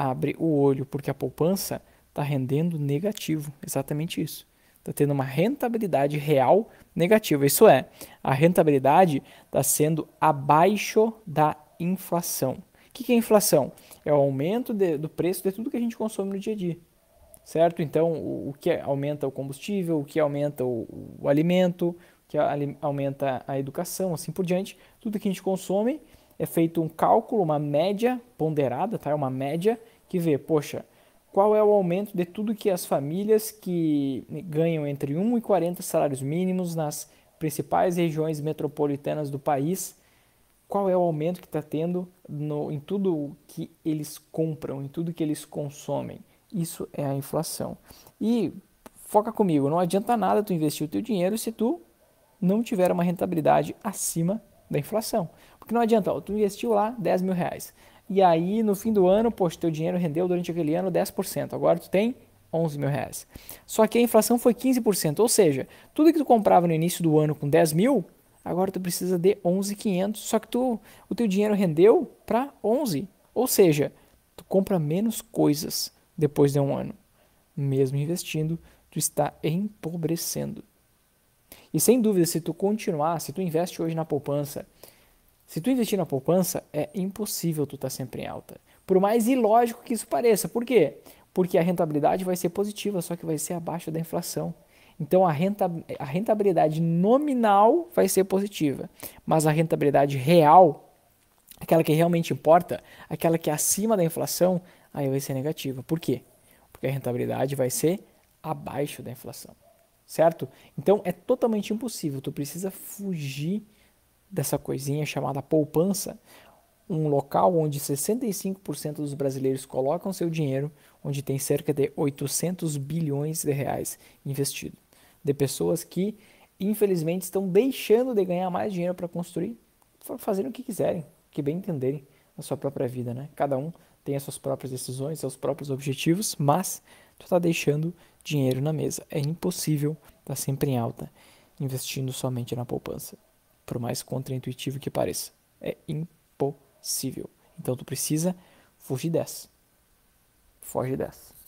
abre o olho, porque a poupança está rendendo negativo, exatamente isso. Está tendo uma rentabilidade real negativa. Isso é, a rentabilidade está sendo abaixo da inflação. O que, que é inflação? É o aumento de, do preço de tudo que a gente consome no dia a dia. Certo? Então, o, o que aumenta o combustível, o que aumenta o, o alimento, o que a, aumenta a educação, assim por diante, tudo que a gente consome é feito um cálculo, uma média ponderada, tá? É uma média que vê, poxa, qual é o aumento de tudo que as famílias que ganham entre 1 e 40 salários mínimos nas principais regiões metropolitanas do país, qual é o aumento que está tendo no, em tudo que eles compram, em tudo que eles consomem. Isso é a inflação. E foca comigo, não adianta nada tu investir o teu dinheiro se tu não tiver uma rentabilidade acima da inflação. Porque não adianta, ó, tu investiu lá 10 mil reais. E aí, no fim do ano, poxa, teu dinheiro rendeu durante aquele ano 10%. Agora tu tem 11 mil reais. Só que a inflação foi 15%, ou seja, tudo que tu comprava no início do ano com 10 mil, agora tu precisa de 11,500, só que tu, o teu dinheiro rendeu para 11. Ou seja, tu compra menos coisas depois de um ano. Mesmo investindo, tu está empobrecendo. E sem dúvida, se tu continuar, se tu investe hoje na poupança, se tu investir na poupança, é impossível tu estar tá sempre em alta. Por mais ilógico que isso pareça. Por quê? Porque a rentabilidade vai ser positiva, só que vai ser abaixo da inflação. Então a, renta, a rentabilidade nominal vai ser positiva, mas a rentabilidade real, aquela que realmente importa, aquela que é acima da inflação, aí vai ser negativa. Por quê? Porque a rentabilidade vai ser abaixo da inflação certo? Então é totalmente impossível, tu precisa fugir dessa coisinha chamada poupança, um local onde 65% dos brasileiros colocam seu dinheiro, onde tem cerca de 800 bilhões de reais investido, de pessoas que infelizmente estão deixando de ganhar mais dinheiro para construir, fazer o que quiserem, que bem entenderem na sua própria vida, né? Cada um tem as suas próprias decisões, seus próprios objetivos, mas tu está deixando dinheiro na mesa. É impossível estar tá sempre em alta investindo somente na poupança, por mais contraintuitivo que pareça. É impossível. Então tu precisa fugir dessa. Foge dessa.